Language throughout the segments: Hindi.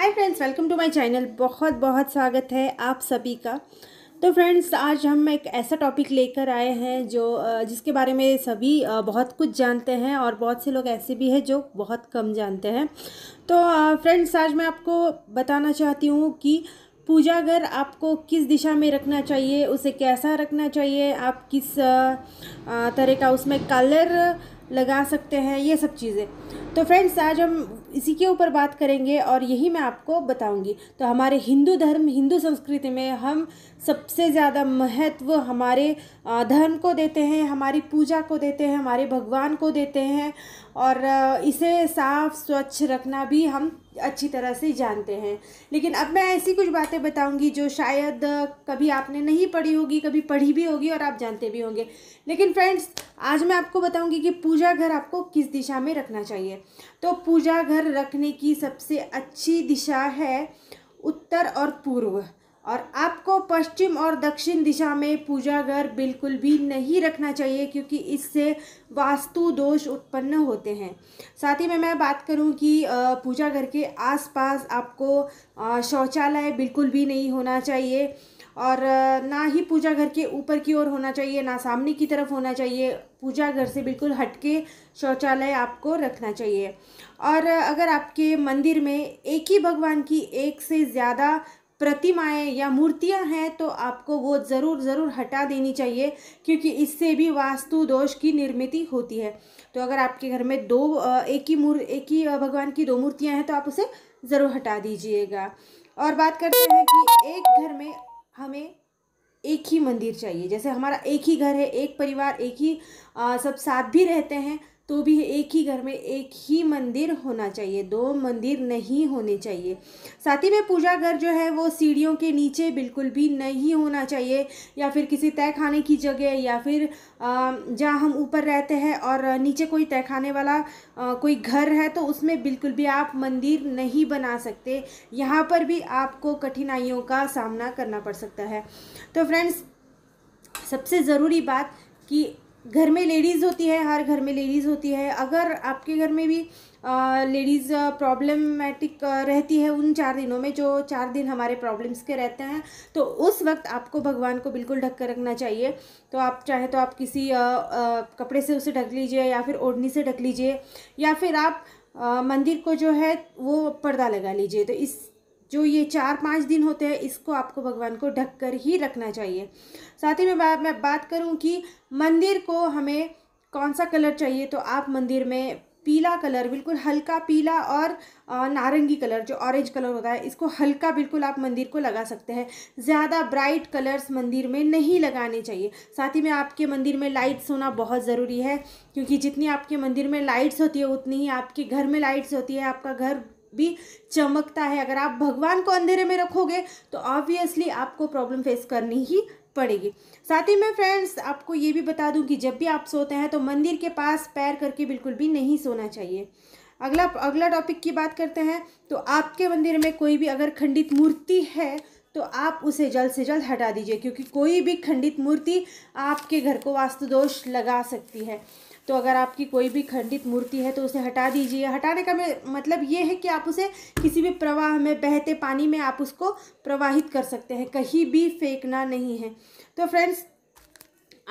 hi friends welcome to my channel बहुत बहुत स्वागत है आप सभी का तो फ्रेंड्स आज हम एक ऐसा टॉपिक लेकर आए हैं जो जिसके बारे में सभी बहुत कुछ जानते हैं और बहुत से लोग ऐसे भी हैं जो बहुत कम जानते हैं तो फ्रेंड्स आज मैं आपको बताना चाहती हूँ कि पूजा घर आपको किस दिशा में रखना चाहिए उसे कैसा रखना चाहिए आप किस तरह का उसमें कलर लगा सकते हैं ये सब चीज़ें तो फ्रेंड्स आज हम इसी के ऊपर बात करेंगे और यही मैं आपको बताऊंगी तो हमारे हिंदू धर्म हिंदू संस्कृति में हम सबसे ज़्यादा महत्व हमारे धर्म को देते हैं हमारी पूजा को देते हैं हमारे भगवान को देते हैं और इसे साफ स्वच्छ रखना भी हम अच्छी तरह से जानते हैं लेकिन अब मैं ऐसी कुछ बातें बताऊंगी जो शायद कभी आपने नहीं पढ़ी होगी कभी पढ़ी भी होगी और आप जानते भी होंगे लेकिन फ्रेंड्स आज मैं आपको बताऊंगी कि पूजा घर आपको किस दिशा में रखना चाहिए तो पूजा घर रखने की सबसे अच्छी दिशा है उत्तर और पूर्व और आपको पश्चिम और दक्षिण दिशा में पूजा घर बिल्कुल भी नहीं रखना चाहिए क्योंकि इससे वास्तु दोष उत्पन्न होते हैं साथ ही में मैं बात करूं कि पूजा घर के आसपास आपको शौचालय बिल्कुल भी नहीं होना चाहिए और ना ही पूजा घर के ऊपर की ओर होना चाहिए ना सामने की तरफ होना चाहिए पूजा घर से बिल्कुल हटके शौचालय आपको रखना चाहिए और अगर आपके मंदिर में एक ही भगवान की एक से ज़्यादा प्रतिमाएं या मूर्तियां हैं तो आपको वो ज़रूर ज़रूर हटा देनी चाहिए क्योंकि इससे भी वास्तु दोष की निर्मिति होती है तो अगर आपके घर में दो एक ही मूर् एक ही भगवान की दो मूर्तियां हैं तो आप उसे ज़रूर हटा दीजिएगा और बात करते हैं कि एक घर में हमें एक ही मंदिर चाहिए जैसे हमारा एक ही घर है एक परिवार एक ही आ, सब साथ भी रहते हैं तो भी एक ही घर में एक ही मंदिर होना चाहिए दो मंदिर नहीं होने चाहिए साथ ही में पूजा घर जो है वो सीढ़ियों के नीचे बिल्कुल भी नहीं होना चाहिए या फिर किसी तय खाने की जगह या फिर जहाँ हम ऊपर रहते हैं और नीचे कोई तय खाने वाला कोई घर है तो उसमें बिल्कुल भी आप मंदिर नहीं बना सकते यहाँ पर भी आपको कठिनाइयों का सामना करना पड़ सकता है तो फ्रेंड्स सबसे ज़रूरी बात कि घर में लेडीज़ होती है हर घर में लेडीज़ होती है अगर आपके घर में भी लेडीज़ प्रॉब्लमेटिक रहती है उन चार दिनों में जो चार दिन हमारे प्रॉब्लम्स के रहते हैं तो उस वक्त आपको भगवान को बिल्कुल ढक कर रखना चाहिए तो आप चाहे तो आप किसी आ, आ, कपड़े से उसे ढक लीजिए या फिर ओढ़नी से ढक लीजिए या फिर आप आ, मंदिर को जो है वो पर्दा लगा लीजिए तो इस जो ये चार पाँच दिन होते हैं इसको आपको भगवान को ढक कर ही रखना चाहिए साथ ही में बा, मैं बात करूँ कि मंदिर को हमें कौन सा कलर चाहिए तो आप मंदिर में पीला कलर बिल्कुल हल्का पीला और नारंगी कलर जो ऑरेंज कलर होता है इसको हल्का बिल्कुल आप मंदिर को लगा सकते हैं ज़्यादा ब्राइट कलर्स मंदिर में नहीं लगाने चाहिए साथ ही में आपके मंदिर में लाइट्स होना बहुत ज़रूरी है क्योंकि जितनी आपके मंदिर में लाइट्स होती है उतनी ही आपके घर में लाइट्स होती है आपका घर भी चमकता है अगर आप भगवान को अंधेरे में रखोगे तो ऑब्वियसली आपको प्रॉब्लम फेस करनी ही पड़ेगी साथ ही मैं फ्रेंड्स आपको ये भी बता दूं कि जब भी आप सोते हैं तो मंदिर के पास पैर करके बिल्कुल भी नहीं सोना चाहिए अगला अगला टॉपिक की बात करते हैं तो आपके मंदिर में कोई भी अगर खंडित मूर्ति है तो आप उसे जल्द से जल्द हटा दीजिए क्योंकि कोई भी खंडित मूर्ति आपके घर को वास्तु दोष लगा सकती है तो अगर आपकी कोई भी खंडित मूर्ति है तो उसे हटा दीजिए हटाने का मतलब ये है कि आप उसे किसी भी प्रवाह में बहते पानी में आप उसको प्रवाहित कर सकते हैं कहीं भी फेंकना नहीं है तो फ्रेंड्स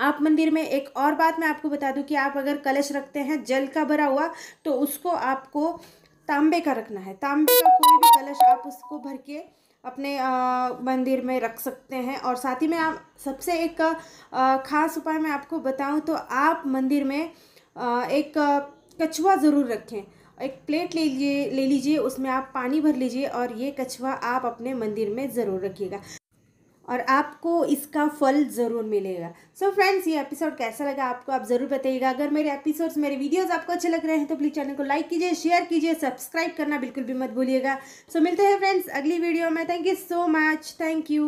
आप मंदिर में एक और बात मैं आपको बता दूं कि आप अगर कलश रखते हैं जल का भरा हुआ तो उसको आपको तांबे का रखना है तांबे का कोई भी कलश आप उसको भर के अपने मंदिर में रख सकते हैं और साथ ही में आप सबसे एक ख़ास उपाय मैं आपको बताऊं तो आप मंदिर में एक कछुआ ज़रूर रखें एक प्लेट ले लीजिए ले लीजिए उसमें आप पानी भर लीजिए और ये कछुआ आप अपने मंदिर में ज़रूर रखिएगा और आपको इसका फल ज़रूर मिलेगा सो so फ्रेंड्स ये एपिसोड कैसा लगा आपको आप ज़रूर बताइएगा अगर मेरे एपिसोड्स मेरे वीडियोस आपको अच्छे लग रहे हैं तो प्लीज़ चैनल को लाइक कीजिए शेयर कीजिए सब्सक्राइब करना बिल्कुल भी मत भूलिएगा सो so, मिलते हैं फ्रेंड्स अगली वीडियो में thank you so much thank you